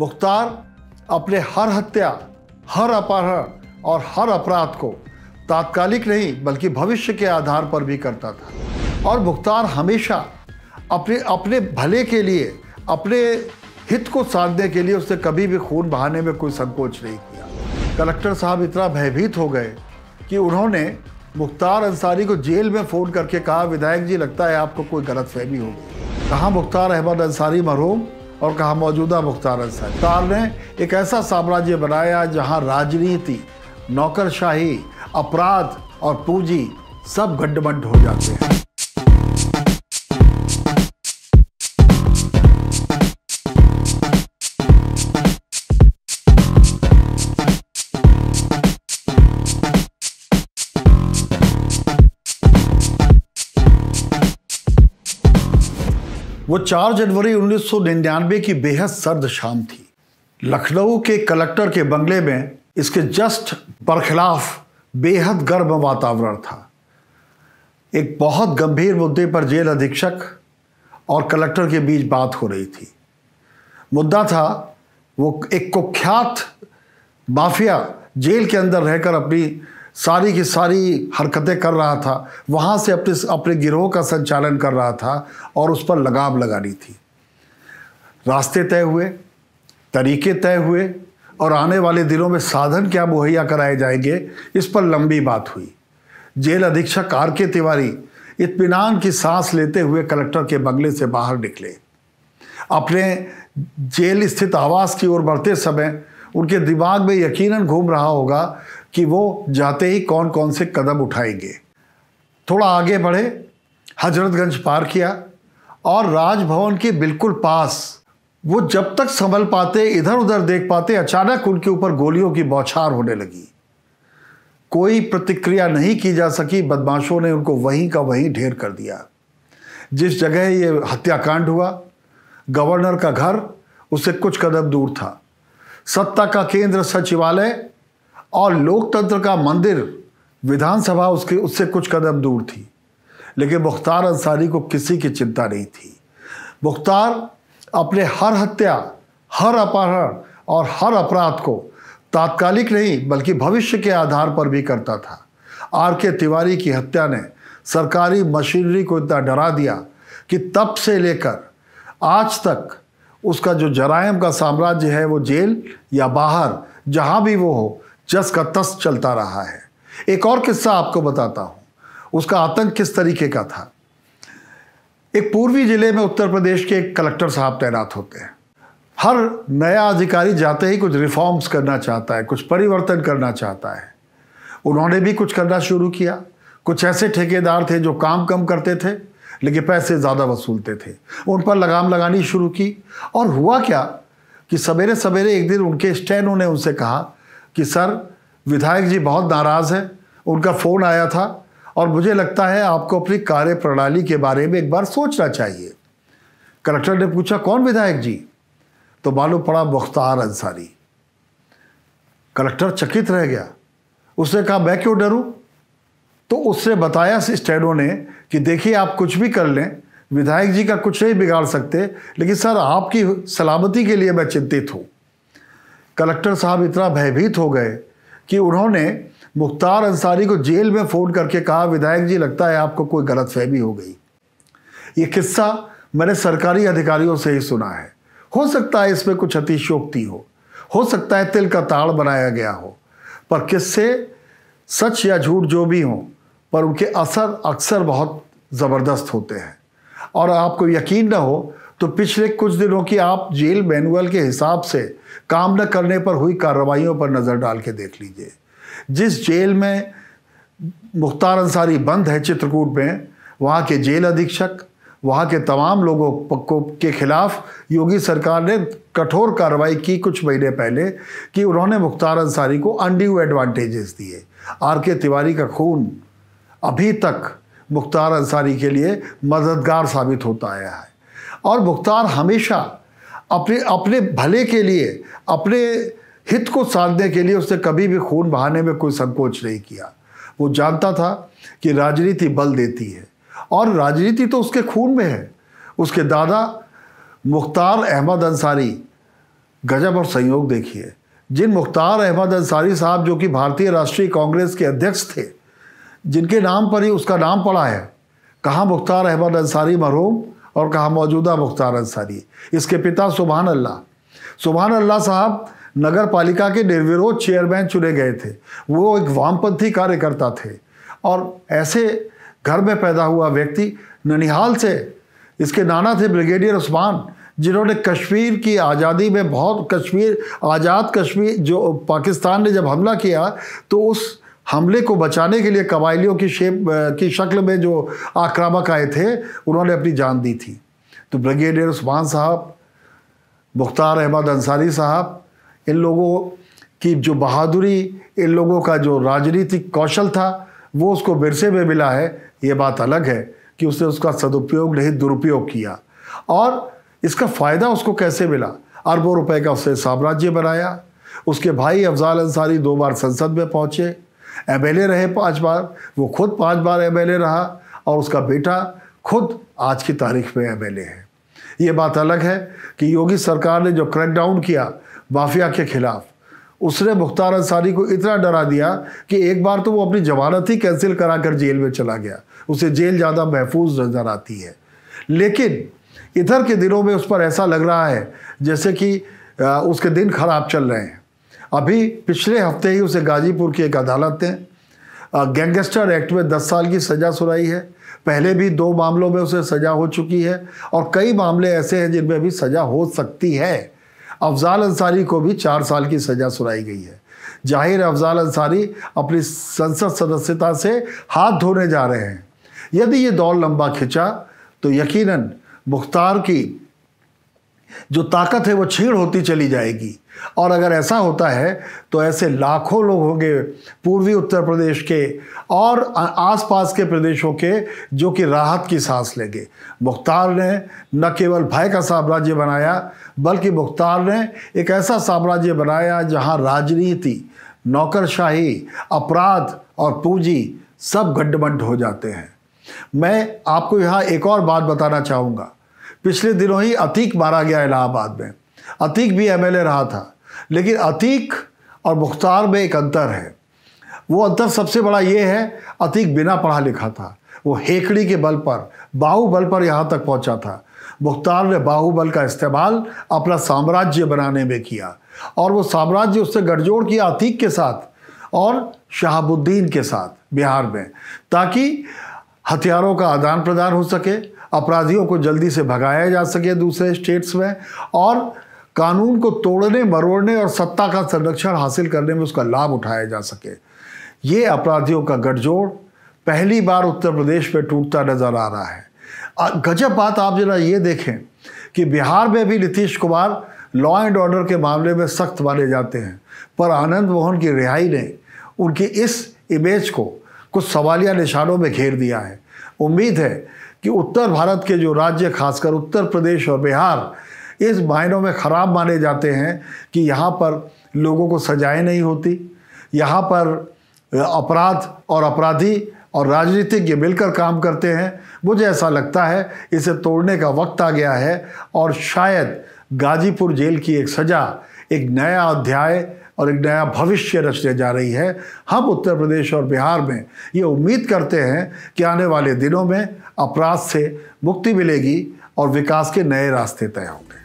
मुख्तार अपने हर हत्या हर अपहरण और हर अपराध को तात्कालिक नहीं बल्कि भविष्य के आधार पर भी करता था और मुख्तार हमेशा अपने अपने भले के लिए अपने हित को साधने के लिए उसने कभी भी खून बहाने में कोई संकोच नहीं किया कलेक्टर साहब इतना भयभीत हो गए कि उन्होंने मुख्तार अंसारी को जेल में फ़ोन करके कहा विधायक जी लगता है आपको कोई गलत फहमी होगी कहाँ मुख्तार अहमद अंसारी मरूम और कहा मौजूदा मुख्तार सत्तार ने एक ऐसा साम्राज्य बनाया जहां राजनीति नौकरशाही अपराध और पूंजी सब गड्ढमंड हो जाते हैं वो 4 जनवरी 1999 की बेहद सर्द शाम थी लखनऊ के कलेक्टर के बंगले में इसके जस्ट बरखिलाफ बेहद गर्म वातावरण था एक बहुत गंभीर मुद्दे पर जेल अधीक्षक और कलेक्टर के बीच बात हो रही थी मुद्दा था वो एक कुख्यात माफिया जेल के अंदर रहकर अपनी सारी की सारी हरकतें कर रहा था वहाँ से अपने अपने गिरोह का संचालन कर रहा था और उस पर लगाम लगानी थी रास्ते तय हुए तरीके तय हुए और आने वाले दिनों में साधन क्या मुहैया कराए जाएंगे इस पर लंबी बात हुई जेल अधीक्षक आर के तिवारी इतमान की सांस लेते हुए कलेक्टर के बंगले से बाहर निकले अपने जेल स्थित आवास की ओर बढ़ते समय उनके दिमाग में यकीनन घूम रहा होगा कि वो जाते ही कौन कौन से कदम उठाएंगे थोड़ा आगे बढ़े हजरतगंज पार किया और राजभवन के बिल्कुल पास वो जब तक संभल पाते इधर उधर देख पाते अचानक उनके ऊपर गोलियों की बौछार होने लगी कोई प्रतिक्रिया नहीं की जा सकी बदमाशों ने उनको वहीं का वहीं ढेर कर दिया जिस जगह ये हत्याकांड हुआ गवर्नर का घर उससे कुछ कदम दूर था सत्ता का केंद्र सचिवालय और लोकतंत्र का मंदिर विधानसभा उसके उससे कुछ कदम दूर थी लेकिन मुख्तार अंसारी को किसी की चिंता नहीं थी मुख्तार अपने हर हत्या हर अपहरण और हर अपराध को तात्कालिक नहीं बल्कि भविष्य के आधार पर भी करता था आर के तिवारी की हत्या ने सरकारी मशीनरी को इतना डरा दिया कि तब से लेकर आज तक उसका जो जरायम का साम्राज्य है वो जेल या बाहर जहाँ भी वो हो जस का तस चलता रहा है एक और किस्सा आपको बताता हूं उसका आतंक किस तरीके का था एक पूर्वी ज़िले में उत्तर प्रदेश के एक कलेक्टर साहब तैनात होते हैं हर नया अधिकारी जाते ही कुछ रिफॉर्म्स करना चाहता है कुछ परिवर्तन करना चाहता है उन्होंने भी कुछ करना शुरू किया कुछ ऐसे ठेकेदार थे जो काम कम करते थे लेकिन पैसे ज़्यादा वसूलते थे उन पर लगाम लगानी शुरू की और हुआ क्या कि सवेरे सवेरे एक दिन उनके स्टैनों ने उनसे कहा कि सर विधायक जी बहुत नाराज़ हैं उनका फ़ोन आया था और मुझे लगता है आपको अपनी कार्य प्रणाली के बारे में एक बार सोचना चाहिए कलेक्टर ने पूछा कौन विधायक जी तो मालूम पड़ा मुख्तार अंसारी कलेक्टर चकित रह गया उसने कहा मैं क्यों डरूं तो उसने बताया स्टैंडो ने कि देखिए आप कुछ भी कर लें विधायक जी का कुछ नहीं बिगाड़ सकते लेकिन सर आपकी सलामती के लिए मैं चिंतित हूँ कलेक्टर साहब इतना भयभीत हो गए कि उन्होंने मुख्तार अंसारी को जेल में फ़ोन करके कहा विधायक जी लगता है आपको कोई गलत फहमी हो गई ये किस्सा मैंने सरकारी अधिकारियों से ही सुना है हो सकता है इसमें कुछ अतिशोक्ति हो हो सकता है तिल का ताड़ बनाया गया हो पर किससे सच या झूठ जो भी हो पर उनके असर अक्सर बहुत ज़बरदस्त होते हैं और आपको यकीन न हो तो पिछले कुछ दिनों की आप जेल मैनुअल के हिसाब से काम न करने पर हुई कार्रवाइयों पर नज़र डाल के देख लीजिए जिस जेल में मुख्तार अंसारी बंद है चित्रकूट में वहाँ के जेल अधीक्षक वहाँ के तमाम लोगों को के खिलाफ योगी सरकार ने कठोर कार्रवाई की कुछ महीने पहले कि उन्होंने मुख्तार अंसारी को अनड्यू एडवांटेजेस दिए आर के तिवारी का खून अभी तक मुख्तार अंसारी के लिए मददगार साबित होता आया है और मुख्तार हमेशा अपने अपने भले के लिए अपने हित को साधने के लिए उसने कभी भी खून बहाने में कोई संकोच नहीं किया वो जानता था कि राजनीति बल देती है और राजनीति तो उसके खून में है उसके दादा मुख्तार अहमद अंसारी गजब और संयोग देखिए जिन मुख्तार अहमद अंसारी साहब जो कि भारतीय राष्ट्रीय कांग्रेस के अध्यक्ष थे जिनके नाम पर ही उसका नाम पड़ा है कहाँ मुख्तार अहमद अंसारी महरूम और कहा मौजूदा मुख्तार अंसारी इसके पिता सुबहान अल्लाह सुबहान अल्लाह साहब नगर पालिका के निर्विरोध चेयरमैन चुने गए थे वो एक वामपंथी कार्यकर्ता थे और ऐसे घर में पैदा हुआ व्यक्ति ननिहाल से इसके नाना थे ब्रिगेडियर उस्मान जिन्होंने कश्मीर की आज़ादी में बहुत कश्मीर आज़ाद कश्मीर जो पाकिस्तान ने जब हमला किया तो उस हमले को बचाने के लिए कबायलियों की शेप की शक्ल में जो आक्रामक आए थे उन्होंने अपनी जान दी थी तो ब्रिगेडियर उस्मान साहब मुख्तार अहमद अंसारी साहब इन लोगों की जो बहादुरी इन लोगों का जो राजनीतिक कौशल था वो उसको विरसे में मिला है ये बात अलग है कि उसने उसका सदुपयोग नहीं दुरुपयोग किया और इसका फ़ायदा उसको कैसे मिला अरबों रुपए का उसने साम्राज्य बनाया उसके भाई अफजाल अंसारी दो बार संसद में पहुँचे एम रहे पांच बार वो खुद पांच बार एम रहा और उसका बेटा खुद आज की तारीख में एम है ये बात अलग है कि योगी सरकार ने जो क्रैकडाउन किया माफिया के खिलाफ उसने मुख्तार अंसारी को इतना डरा दिया कि एक बार तो वो अपनी जमानत ही कैंसिल करा कर जेल में चला गया उसे जेल ज़्यादा महफूज नज़र आती है लेकिन इधर के दिनों में उस पर ऐसा लग रहा है जैसे कि उसके दिन खराब चल रहे हैं अभी पिछले हफ्ते ही उसे गाजीपुर की एक अदालत ने गैंगस्टर एक्ट में 10 साल की सज़ा सुनाई है पहले भी दो मामलों में उसे सज़ा हो चुकी है और कई मामले ऐसे हैं जिनमें भी सज़ा हो सकती है अफजाल अंसारी को भी चार साल की सज़ा सुनाई गई है जाहिर अफजाल अंसारी अपनी संसद सदस्यता से हाथ धोने जा रहे हैं यदि ये दौर लंबा खिंचा तो यकीनन मुख्तार की जो ताकत है वो छीण होती चली जाएगी और अगर ऐसा होता है तो ऐसे लाखों लोग होंगे पूर्वी उत्तर प्रदेश के और आसपास के प्रदेशों के जो कि राहत की सांस लेंगे मुख्तार ने न केवल भय का साम्राज्य बनाया बल्कि मुख्तार ने एक ऐसा साम्राज्य बनाया जहां राजनीति नौकरशाही अपराध और पूंजी सब गड्ढमंड हो जाते हैं मैं आपको यहाँ एक और बात बताना चाहूँगा पिछले दिनों ही अतीक मारा गया इलाहाबाद में अतीक भी एम रहा था लेकिन अतीक और मुख्तार में एक अंतर है वो अंतर सबसे बड़ा ये है अतीक बिना पढ़ा लिखा था वो हेकड़ी के बल पर बाहुबल पर यहाँ तक पहुँचा था मुख्तार ने बाहुबल का इस्तेमाल अपना साम्राज्य बनाने में किया और वो साम्राज्य उससे गठजोड़ किया अतीक के साथ और शहाबुद्दीन के साथ बिहार में ताकि हथियारों का आदान प्रदान हो सके अपराधियों को जल्दी से भगाया जा सके दूसरे स्टेट्स में और कानून को तोड़ने मरोड़ने और सत्ता का संरक्षण हासिल करने में उसका लाभ उठाया जा सके ये अपराधियों का गठजोड़ पहली बार उत्तर प्रदेश में टूटता नज़र आ रहा है गजब बात आप जरा ये देखें कि बिहार में भी Nitish Kumar law and order के मामले में सख्त माने जाते हैं पर आनंद मोहन की रिहाई ने उनकी इस इमेज को कुछ सवालिया निशानों में घेर दिया है उम्मीद है कि उत्तर भारत के जो राज्य खासकर उत्तर प्रदेश और बिहार इस मायनों में ख़राब माने जाते हैं कि यहाँ पर लोगों को सजाएं नहीं होती यहाँ पर अपराध और अपराधी और राजनीतिज्ञ मिलकर काम करते हैं मुझे ऐसा लगता है इसे तोड़ने का वक्त आ गया है और शायद गाजीपुर जेल की एक सज़ा एक नया अध्याय और एक नया भविष्य रचने जा रही है हम उत्तर प्रदेश और बिहार में ये उम्मीद करते हैं कि आने वाले दिनों में अपराध से मुक्ति मिलेगी और विकास के नए रास्ते तय होंगे